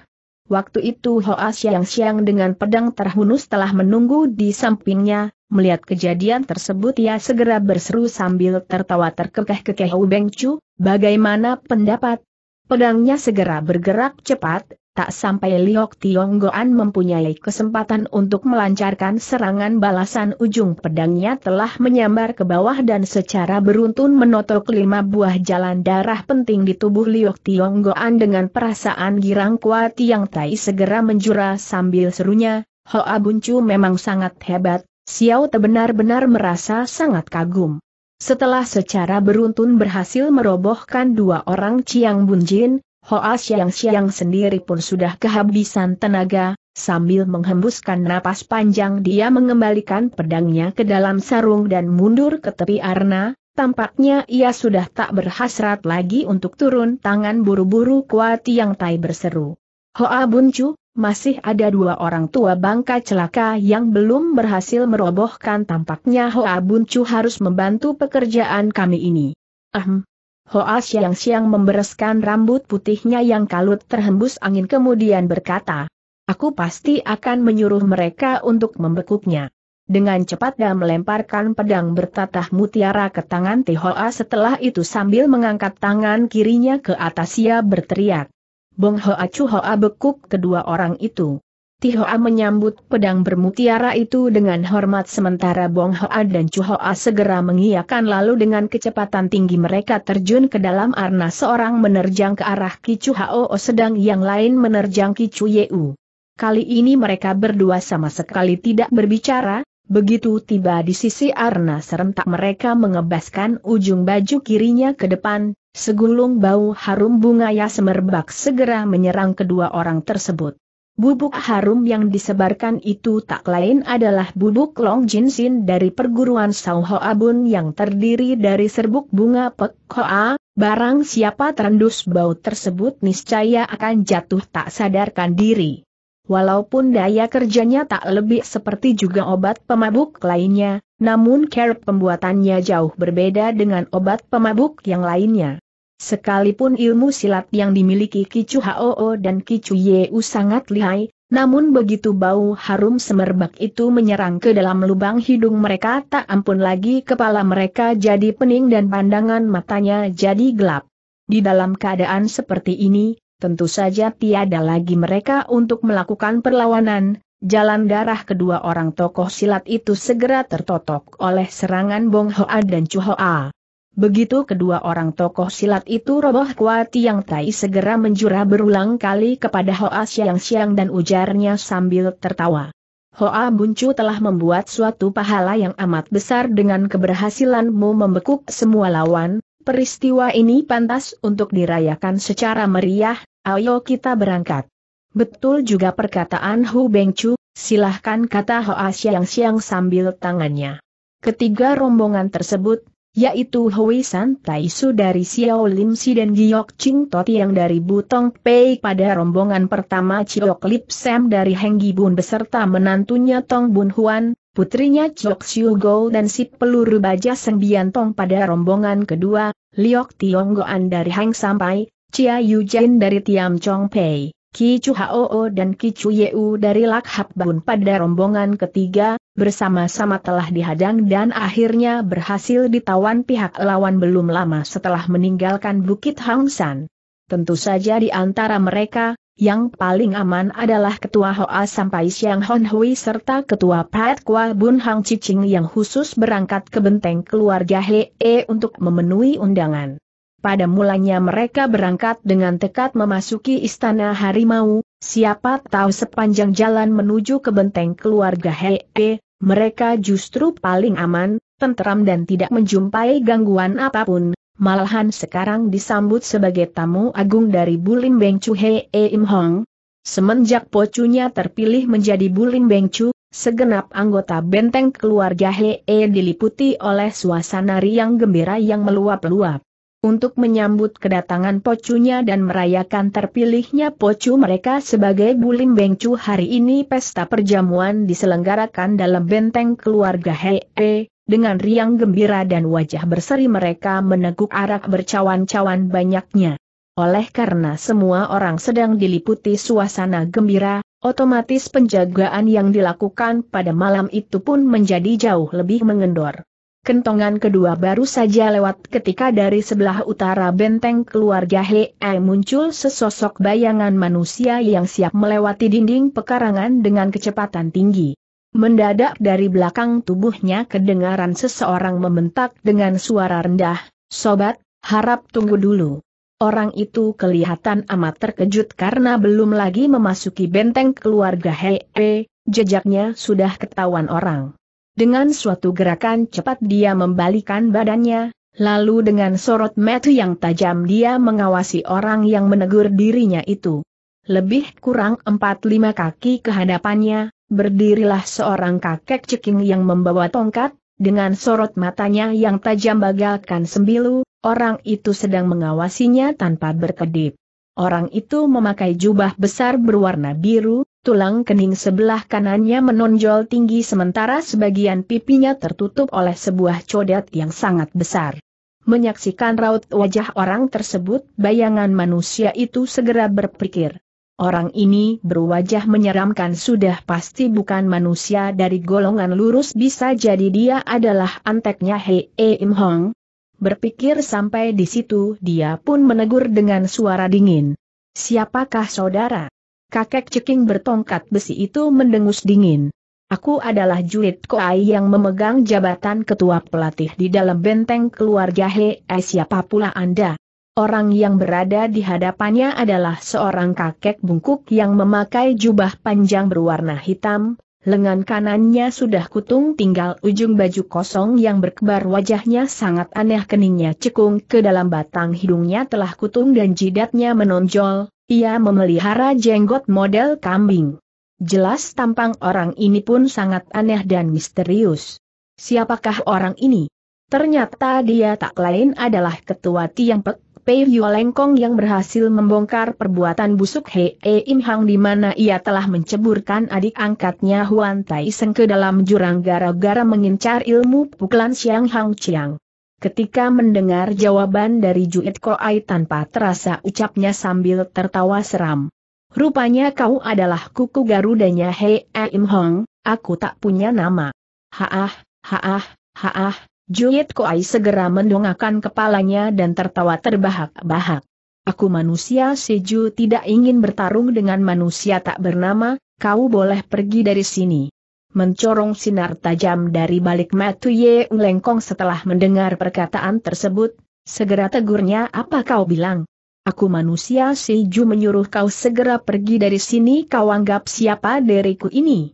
Waktu itu Hoa siang-siang dengan pedang terhunus telah menunggu di sampingnya, melihat kejadian tersebut ia segera berseru sambil tertawa terkekeh-kekeh Beng Chu, bagaimana pendapat? Pedangnya segera bergerak cepat, tak sampai Liok Goan mempunyai kesempatan untuk melancarkan serangan balasan ujung pedangnya telah menyambar ke bawah dan secara beruntun menotok lima buah jalan darah penting di tubuh Liok Goan dengan perasaan girang kuat yang tai segera menjura sambil serunya, Hoa Buncu memang sangat hebat, Xiao Te benar-benar merasa sangat kagum. Setelah secara beruntun berhasil merobohkan dua orang Chiang Bunjin, Hoa yang siang sendiri pun sudah kehabisan tenaga, sambil menghembuskan napas panjang dia mengembalikan pedangnya ke dalam sarung dan mundur ke tepi arna, tampaknya ia sudah tak berhasrat lagi untuk turun tangan buru-buru kuat yang tai berseru. Hoa Buncu, masih ada dua orang tua bangka celaka yang belum berhasil merobohkan tampaknya Hoa Buncu harus membantu pekerjaan kami ini. Ahem. Hoa Siang-Siang membereskan rambut putihnya yang kalut terhembus angin kemudian berkata, Aku pasti akan menyuruh mereka untuk membekuknya. Dengan cepat dia melemparkan pedang bertatah mutiara ke tangan Tihoa setelah itu sambil mengangkat tangan kirinya ke atas ia berteriak. Bong Hoa Chu Hoa bekuk kedua orang itu. Tihoa menyambut pedang bermutiara itu dengan hormat sementara Bong Hoa dan Chu Hoa segera mengiyakan lalu dengan kecepatan tinggi mereka terjun ke dalam arnas seorang menerjang ke arah Ki Chu sedang yang lain menerjang Ki Yeu. Kali ini mereka berdua sama sekali tidak berbicara, begitu tiba di sisi arnas serentak mereka mengebaskan ujung baju kirinya ke depan, segulung bau harum bunga ya semerbak segera menyerang kedua orang tersebut. Bubuk harum yang disebarkan itu tak lain adalah bubuk Long Jinsin dari perguruan Sao Ho Abun yang terdiri dari serbuk bunga Pek Hoa, barang siapa terendus bau tersebut niscaya akan jatuh tak sadarkan diri. Walaupun daya kerjanya tak lebih seperti juga obat pemabuk lainnya, namun cara pembuatannya jauh berbeda dengan obat pemabuk yang lainnya. Sekalipun ilmu silat yang dimiliki Kicu Hoo dan Kicu Yeu sangat lihai, namun begitu bau harum semerbak itu menyerang ke dalam lubang hidung mereka tak ampun lagi kepala mereka jadi pening dan pandangan matanya jadi gelap. Di dalam keadaan seperti ini, tentu saja tiada lagi mereka untuk melakukan perlawanan, jalan darah kedua orang tokoh silat itu segera tertotok oleh serangan Bong Hoa dan Chu Hoa. Begitu kedua orang tokoh silat itu roboh kuat yang Tai segera menjura berulang kali kepada Hoa Siang Siang dan ujarnya sambil tertawa. Hoa Buncu telah membuat suatu pahala yang amat besar dengan keberhasilanmu membekuk semua lawan, peristiwa ini pantas untuk dirayakan secara meriah, ayo kita berangkat. Betul juga perkataan Hu Bengcu, silahkan kata Hoa Siang Siang sambil tangannya. Ketiga rombongan tersebut yaitu Hui San Su dari Xiao Lim Si dan Giok Ching Toti yang dari Butong Pei pada rombongan pertama Chiok Lip Sam dari Heng Bun beserta menantunya Tong Bun Huan, putrinya Chiok Siu Go dan si peluru baja Seng Bian Tong pada rombongan kedua, Liok Tiong Goan dari Heng Sampai, Chia Yu Jin dari Tiam Chong Pei. Ki Chu Hoo dan Ki Chu Yeu dari Lakhap Bahun pada rombongan ketiga, bersama-sama telah dihadang dan akhirnya berhasil ditawan pihak lawan belum lama setelah meninggalkan Bukit Hang San. Tentu saja di antara mereka, yang paling aman adalah Ketua Hoa Sampai Siang Hon Hui serta Ketua Pat Kwa Bun Hang Cicing yang khusus berangkat ke benteng keluarga Hee untuk memenuhi undangan. Pada mulanya mereka berangkat dengan tekad memasuki istana harimau, siapa tahu sepanjang jalan menuju ke benteng keluarga Hee, mereka justru paling aman, tenteram dan tidak menjumpai gangguan apapun, malahan sekarang disambut sebagai tamu agung dari Bulim Bengcu Hee Im Hong. Semenjak pocunya terpilih menjadi Bulim Bengcu, segenap anggota benteng keluarga Hee diliputi oleh suasana riang gembira yang meluap-luap untuk menyambut kedatangan pocunya dan merayakan terpilihnya pocu mereka sebagai Bulim Bengcu hari ini pesta perjamuan diselenggarakan dalam benteng keluarga Hee, dengan riang gembira dan wajah berseri mereka meneguk arak bercawan-cawan banyaknya. Oleh karena semua orang sedang diliputi suasana gembira, otomatis penjagaan yang dilakukan pada malam itu pun menjadi jauh lebih mengendor. Kentongan kedua baru saja lewat ketika dari sebelah utara benteng keluarga Hei muncul sesosok bayangan manusia yang siap melewati dinding pekarangan dengan kecepatan tinggi. Mendadak dari belakang tubuhnya kedengaran seseorang membentak dengan suara rendah, Sobat, harap tunggu dulu. Orang itu kelihatan amat terkejut karena belum lagi memasuki benteng keluarga Hei, jejaknya sudah ketahuan orang. Dengan suatu gerakan cepat dia membalikan badannya, lalu dengan sorot mata yang tajam dia mengawasi orang yang menegur dirinya itu. Lebih kurang empat lima kaki kehadapannya, berdirilah seorang kakek ceking yang membawa tongkat, dengan sorot matanya yang tajam bagalkan sembilu, orang itu sedang mengawasinya tanpa berkedip. Orang itu memakai jubah besar berwarna biru, tulang kening sebelah kanannya menonjol tinggi sementara sebagian pipinya tertutup oleh sebuah codet yang sangat besar. Menyaksikan raut wajah orang tersebut, bayangan manusia itu segera berpikir. Orang ini berwajah menyeramkan sudah pasti bukan manusia dari golongan lurus bisa jadi dia adalah anteknya Hei e Im Hong. Berpikir sampai di situ dia pun menegur dengan suara dingin. Siapakah saudara? kakek ceking bertongkat besi itu mendengus dingin. Aku adalah Juliet Koai yang memegang jabatan ketua pelatih di dalam benteng keluarga eh, siapa pula Anda. Orang yang berada di hadapannya adalah seorang kakek bungkuk yang memakai jubah panjang berwarna hitam, lengan kanannya sudah kutung tinggal ujung baju kosong yang berkebar wajahnya sangat aneh keningnya cekung ke dalam batang hidungnya telah kutung dan jidatnya menonjol, ia memelihara jenggot model kambing. Jelas tampang orang ini pun sangat aneh dan misterius. Siapakah orang ini? Ternyata dia tak lain adalah ketua Tiang Pek Pei Lengkong yang berhasil membongkar perbuatan busuk He E Im Hang di mana ia telah menceburkan adik angkatnya Huan Tai Seng ke dalam jurang gara-gara mengincar ilmu pukulan Xiang Hang Chiang. Ketika mendengar jawaban dari Juit Koai tanpa terasa ucapnya sambil tertawa seram. Rupanya kau adalah kuku garudanya Hei Im Hong, aku tak punya nama. Haah, haah, haah, Juit Koai segera mendongakkan kepalanya dan tertawa terbahak-bahak. Aku manusia Seju tidak ingin bertarung dengan manusia tak bernama, kau boleh pergi dari sini mencorong sinar tajam dari balik mata Ye Lengkong setelah mendengar perkataan tersebut, segera tegurnya apa kau bilang? Aku manusia Si Ju menyuruh kau segera pergi dari sini kau anggap siapa diriku ini?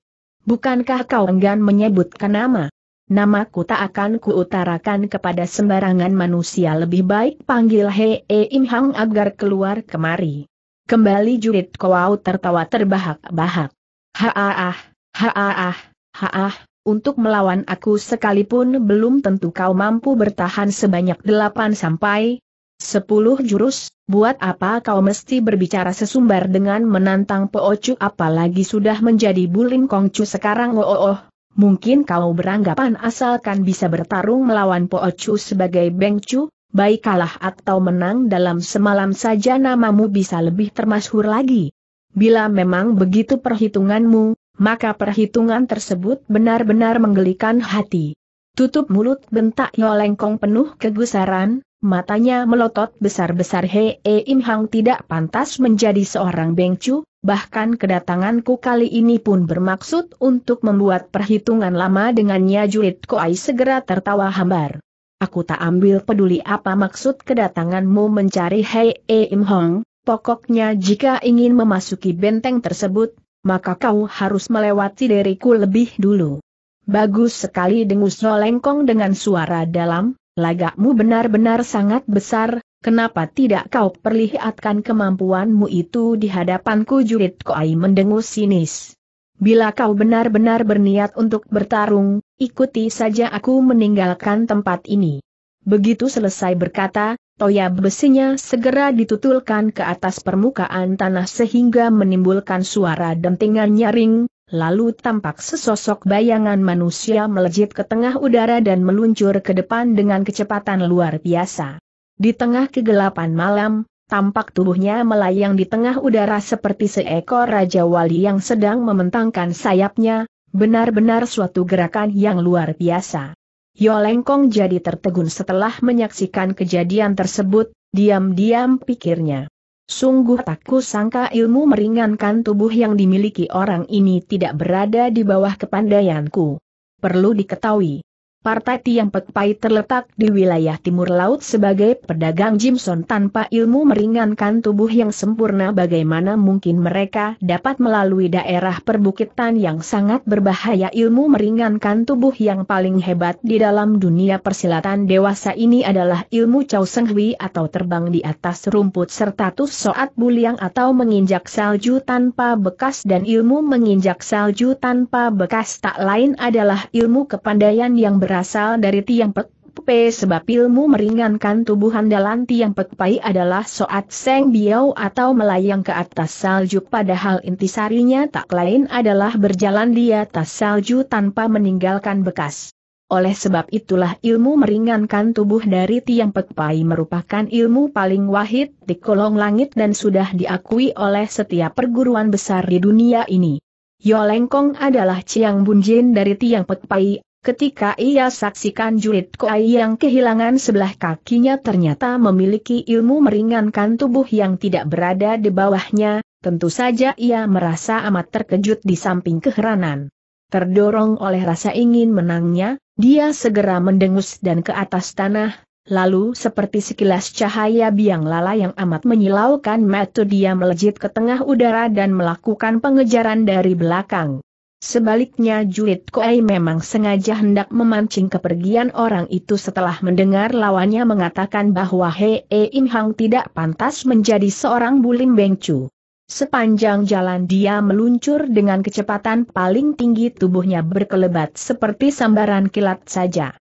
Bukankah kau enggan menyebutkan nama? Nama ku tak akan kuutarakan kepada sembarangan manusia lebih baik panggil Hei e Im Hang agar keluar kemari. Kembali jurit kau tertawa terbahak-bahak. Haaah, Haah, haah, untuk melawan aku sekalipun belum tentu kau mampu bertahan sebanyak delapan sampai sepuluh jurus, buat apa kau mesti berbicara sesumbar dengan menantang Poocu apalagi sudah menjadi bulim Kongcu sekarang oh, oh, oh. Mungkin kau beranggapan asalkan bisa bertarung melawan Poocu sebagai Bengcu, baik kalah atau menang dalam semalam saja namamu bisa lebih termasyhur lagi. Bila memang begitu perhitunganmu, maka perhitungan tersebut benar-benar menggelikan hati. Tutup mulut bentak Yolengkong penuh kegusaran, matanya melotot besar-besar Hei e Im Hang tidak pantas menjadi seorang bengcu, bahkan kedatanganku kali ini pun bermaksud untuk membuat perhitungan lama dengannya Jurit Koai segera tertawa hambar. Aku tak ambil peduli apa maksud kedatanganmu mencari Hei e, Im Hong, pokoknya jika ingin memasuki benteng tersebut, maka kau harus melewati diriku lebih dulu. Bagus sekali dengus lengkong dengan suara dalam, lagakmu benar-benar sangat besar, kenapa tidak kau perlihatkan kemampuanmu itu di hadapanku jurid Koai mendengus sinis. Bila kau benar-benar berniat untuk bertarung, ikuti saja aku meninggalkan tempat ini. Begitu selesai berkata, toya besinya segera ditutulkan ke atas permukaan tanah sehingga menimbulkan suara dentingan nyaring, lalu tampak sesosok bayangan manusia melejit ke tengah udara dan meluncur ke depan dengan kecepatan luar biasa. Di tengah kegelapan malam, tampak tubuhnya melayang di tengah udara seperti seekor Raja Wali yang sedang mementangkan sayapnya, benar-benar suatu gerakan yang luar biasa. Yolengkong jadi tertegun setelah menyaksikan kejadian tersebut, diam-diam pikirnya. Sungguh tak sangka ilmu meringankan tubuh yang dimiliki orang ini tidak berada di bawah kepandaianku. Perlu diketahui, Partai Tiang Pek terletak di wilayah timur laut sebagai pedagang Jimson tanpa ilmu meringankan tubuh yang sempurna bagaimana mungkin mereka dapat melalui daerah perbukitan yang sangat berbahaya ilmu meringankan tubuh yang paling hebat di dalam dunia persilatan dewasa ini adalah ilmu Chow Seng Hui atau terbang di atas rumput serta tus soat buliang atau menginjak salju tanpa bekas dan ilmu menginjak salju tanpa bekas tak lain adalah ilmu kepandaian yang berat berasal dari Tiang Pek Pai sebab ilmu meringankan tubuh andalan Tiang Pek Pai adalah Soat Seng Biao atau melayang ke atas salju padahal intisarinya tak lain adalah berjalan di atas salju tanpa meninggalkan bekas. Oleh sebab itulah ilmu meringankan tubuh dari Tiang Pek Pai merupakan ilmu paling wahid di kolong langit dan sudah diakui oleh setiap perguruan besar di dunia ini. Yolengkong adalah Ciang Bunjin dari Tiang Pek Pai Ketika ia saksikan jurid Koai yang kehilangan sebelah kakinya ternyata memiliki ilmu meringankan tubuh yang tidak berada di bawahnya, tentu saja ia merasa amat terkejut di samping keheranan. Terdorong oleh rasa ingin menangnya, dia segera mendengus dan ke atas tanah, lalu seperti sekilas cahaya biang lala yang amat menyilaukan metode dia melejit ke tengah udara dan melakukan pengejaran dari belakang. Sebaliknya Julit Koei memang sengaja hendak memancing kepergian orang itu setelah mendengar lawannya mengatakan bahwa Hee Im Hang tidak pantas menjadi seorang bulim bengcu. Sepanjang jalan dia meluncur dengan kecepatan paling tinggi tubuhnya berkelebat seperti sambaran kilat saja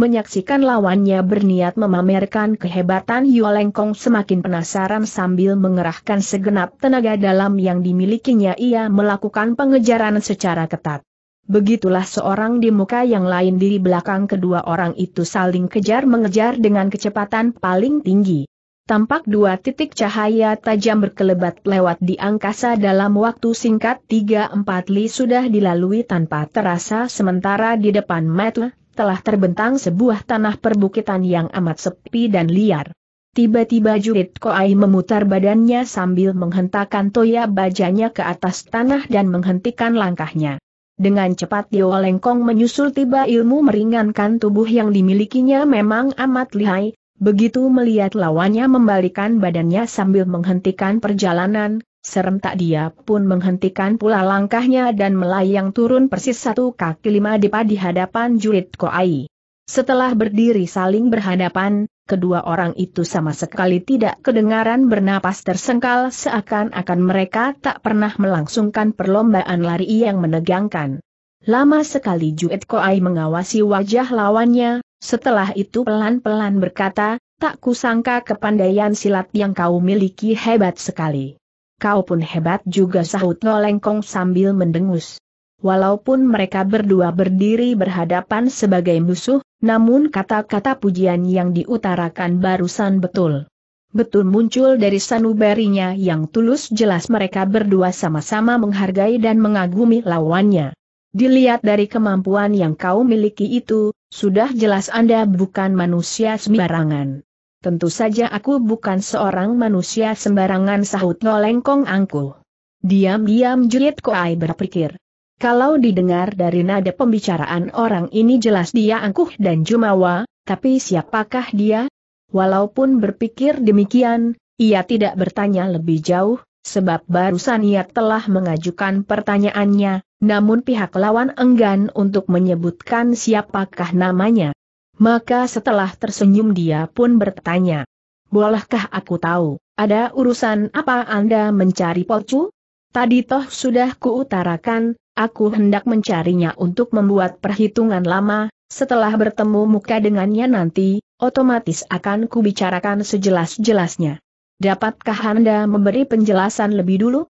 menyaksikan lawannya berniat memamerkan kehebatan Yolengkong semakin penasaran sambil mengerahkan segenap tenaga dalam yang dimilikinya ia melakukan pengejaran secara ketat. Begitulah seorang di muka yang lain di belakang kedua orang itu saling kejar-mengejar dengan kecepatan paling tinggi. Tampak dua titik cahaya tajam berkelebat lewat di angkasa dalam waktu singkat 3-4 li sudah dilalui tanpa terasa sementara di depan mata, telah terbentang sebuah tanah perbukitan yang amat sepi dan liar. Tiba-tiba Jurit Koai memutar badannya sambil menghentakkan toya bajanya ke atas tanah dan menghentikan langkahnya. Dengan cepat Dewa Lengkong menyusul tiba ilmu meringankan tubuh yang dimilikinya memang amat lihai, begitu melihat lawannya membalikan badannya sambil menghentikan perjalanan, Serem tak dia pun menghentikan pula langkahnya dan melayang turun persis satu kaki lima depa di hadapan jurid Koai. Setelah berdiri saling berhadapan, kedua orang itu sama sekali tidak kedengaran bernapas tersengkal seakan-akan mereka tak pernah melangsungkan perlombaan lari yang menegangkan. Lama sekali Juet Koai mengawasi wajah lawannya, setelah itu pelan-pelan berkata, tak kusangka kepandaian silat yang kau miliki hebat sekali. Kau pun hebat juga sahut Ngolengkong sambil mendengus. Walaupun mereka berdua berdiri berhadapan sebagai musuh, namun kata-kata pujian yang diutarakan barusan betul. Betul muncul dari sanubarinya yang tulus jelas mereka berdua sama-sama menghargai dan mengagumi lawannya. Dilihat dari kemampuan yang kau miliki itu, sudah jelas Anda bukan manusia sembarangan. Tentu saja aku bukan seorang manusia sembarangan sahut nolengkong angkuh. Diam-diam Juliet Koai berpikir. Kalau didengar dari nada pembicaraan orang ini jelas dia angkuh dan jumawa, tapi siapakah dia? Walaupun berpikir demikian, ia tidak bertanya lebih jauh, sebab barusan ia telah mengajukan pertanyaannya, namun pihak lawan enggan untuk menyebutkan siapakah namanya. Maka setelah tersenyum dia pun bertanya. Bolehkah aku tahu, ada urusan apa Anda mencari Pocu? Tadi toh sudah kuutarakan, aku hendak mencarinya untuk membuat perhitungan lama, setelah bertemu muka dengannya nanti, otomatis akan kubicarakan sejelas-jelasnya. Dapatkah Anda memberi penjelasan lebih dulu?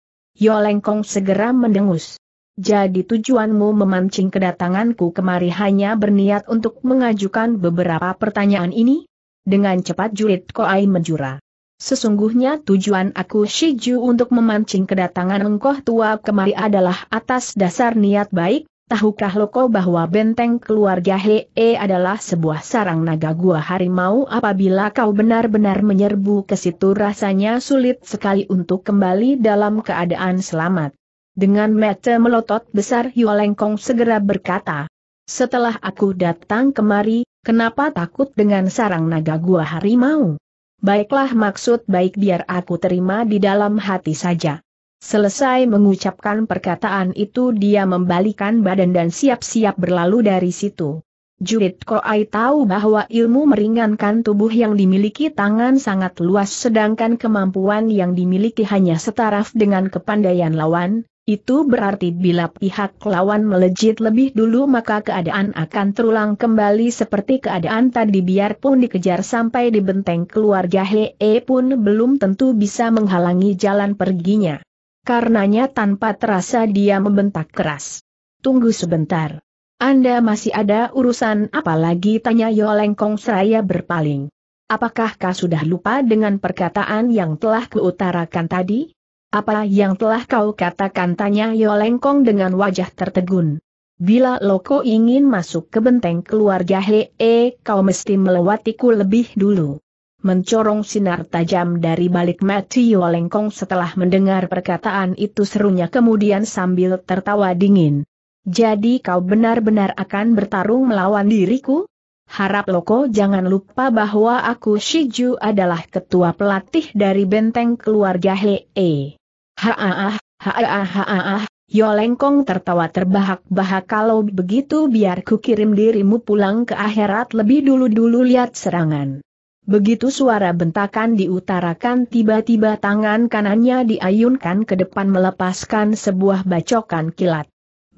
Yolengkong segera mendengus. Jadi tujuanmu memancing kedatanganku kemari hanya berniat untuk mengajukan beberapa pertanyaan ini? Dengan cepat Jurit Koai menjura. Sesungguhnya tujuan aku Shiju untuk memancing kedatangan engkau tua kemari adalah atas dasar niat baik, tahukah loko bahwa benteng keluarga Hee adalah sebuah sarang naga gua harimau apabila kau benar-benar menyerbu ke situ rasanya sulit sekali untuk kembali dalam keadaan selamat. Dengan mata melotot besar Yolengkong segera berkata, setelah aku datang kemari, kenapa takut dengan sarang naga gua harimau? Baiklah maksud baik biar aku terima di dalam hati saja. Selesai mengucapkan perkataan itu dia membalikan badan dan siap-siap berlalu dari situ. Jurid Koai tahu bahwa ilmu meringankan tubuh yang dimiliki tangan sangat luas sedangkan kemampuan yang dimiliki hanya setaraf dengan kepandaian lawan, itu berarti bila pihak lawan melejit lebih dulu maka keadaan akan terulang kembali seperti keadaan tadi biarpun dikejar sampai di benteng keluarga Hee pun belum tentu bisa menghalangi jalan perginya. Karenanya tanpa terasa dia membentak keras. Tunggu sebentar. Anda masih ada urusan apalagi tanya Yolengkong seraya berpaling. Apakah kau sudah lupa dengan perkataan yang telah kuutarakan tadi? Apa yang telah kau katakan tanya Yolengkong dengan wajah tertegun. Bila Loko ingin masuk ke benteng keluarga Hee, -he, eh, kau mesti melewatiku lebih dulu. Mencorong sinar tajam dari balik mati Yolengkong setelah mendengar perkataan itu serunya kemudian sambil tertawa dingin. Jadi kau benar-benar akan bertarung melawan diriku? Harap Loko jangan lupa bahwa aku Shiju adalah ketua pelatih dari benteng keluarga Hee. -he. Eh. Haaah, haaah, haaah, Yolengkong tertawa terbahak-bahak kalau begitu biar ku kirim dirimu pulang ke akhirat lebih dulu-dulu lihat serangan. Begitu suara bentakan diutarakan tiba-tiba tangan kanannya diayunkan ke depan melepaskan sebuah bacokan kilat.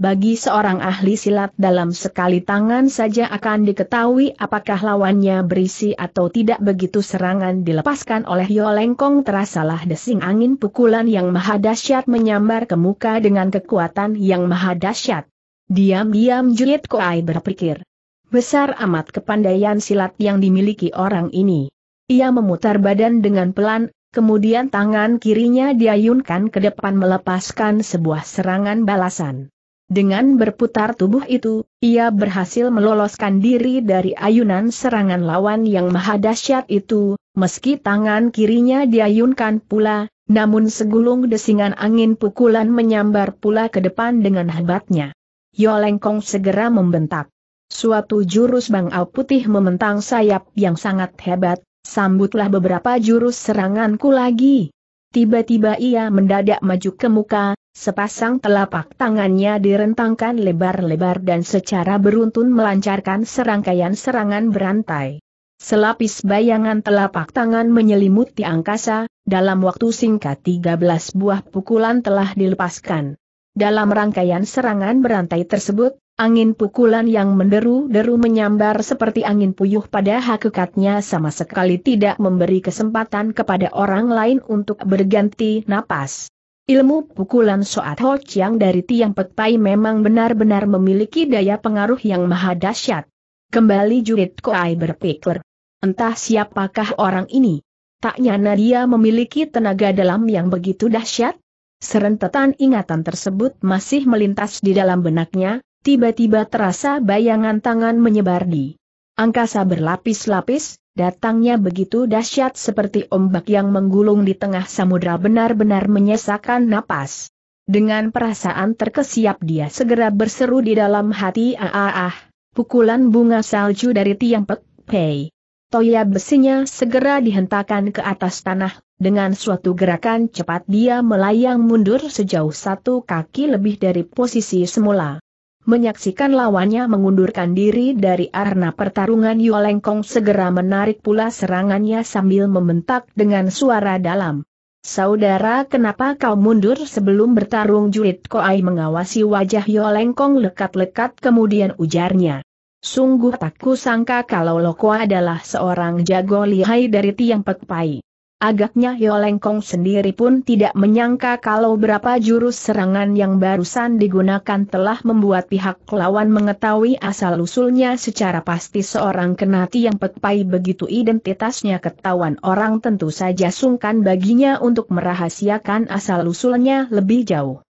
Bagi seorang ahli silat dalam sekali tangan saja akan diketahui apakah lawannya berisi atau tidak begitu serangan dilepaskan oleh Yolengkong terasalah desing angin pukulan yang maha dahsyat menyambar ke muka dengan kekuatan yang maha dahsyat. Diam-diam Juliet Koai berpikir. Besar amat kepandaian silat yang dimiliki orang ini. Ia memutar badan dengan pelan, kemudian tangan kirinya diayunkan ke depan melepaskan sebuah serangan balasan. Dengan berputar tubuh itu, ia berhasil meloloskan diri dari ayunan serangan lawan yang maha dahsyat itu, meski tangan kirinya diayunkan pula, namun segulung desingan angin pukulan menyambar pula ke depan dengan hebatnya. Yolengkong segera membentak. Suatu jurus bangau putih mementang sayap yang sangat hebat, sambutlah beberapa jurus seranganku lagi. Tiba-tiba ia mendadak maju ke muka, Sepasang telapak tangannya direntangkan lebar-lebar dan secara beruntun melancarkan serangkaian serangan berantai. Selapis bayangan telapak tangan menyelimuti angkasa, dalam waktu singkat 13 buah pukulan telah dilepaskan. Dalam rangkaian serangan berantai tersebut, angin pukulan yang menderu-deru menyambar seperti angin puyuh pada hakikatnya sama sekali tidak memberi kesempatan kepada orang lain untuk berganti napas. Ilmu pukulan Soat Ho Chiang dari Tiang Pek Pai memang benar-benar memiliki daya pengaruh yang maha dahsyat. Kembali Jurit Koai berpikir. Entah siapakah orang ini. Tak nyana dia memiliki tenaga dalam yang begitu dahsyat? Serentetan ingatan tersebut masih melintas di dalam benaknya, tiba-tiba terasa bayangan tangan menyebar di angkasa berlapis-lapis, Datangnya begitu dahsyat seperti ombak yang menggulung di tengah samudra benar-benar menyesakan napas. Dengan perasaan terkesiap dia segera berseru di dalam hati ah ah, ah pukulan bunga salju dari tiang pek, pei. Toya besinya segera dihentakkan ke atas tanah, dengan suatu gerakan cepat dia melayang mundur sejauh satu kaki lebih dari posisi semula. Menyaksikan lawannya mengundurkan diri dari arena pertarungan Yolengkong segera menarik pula serangannya sambil membentak dengan suara dalam. Saudara kenapa kau mundur sebelum bertarung jurit Koai mengawasi wajah Yolengkong lekat-lekat kemudian ujarnya. Sungguh tak kusangka kalau Lokwa adalah seorang jago lihai dari Tiang Pekpai. Agaknya Yolengkong sendiri pun tidak menyangka kalau berapa jurus serangan yang barusan digunakan telah membuat pihak lawan mengetahui asal-usulnya secara pasti seorang kenati yang petpai begitu identitasnya ketahuan orang tentu saja sungkan baginya untuk merahasiakan asal-usulnya lebih jauh.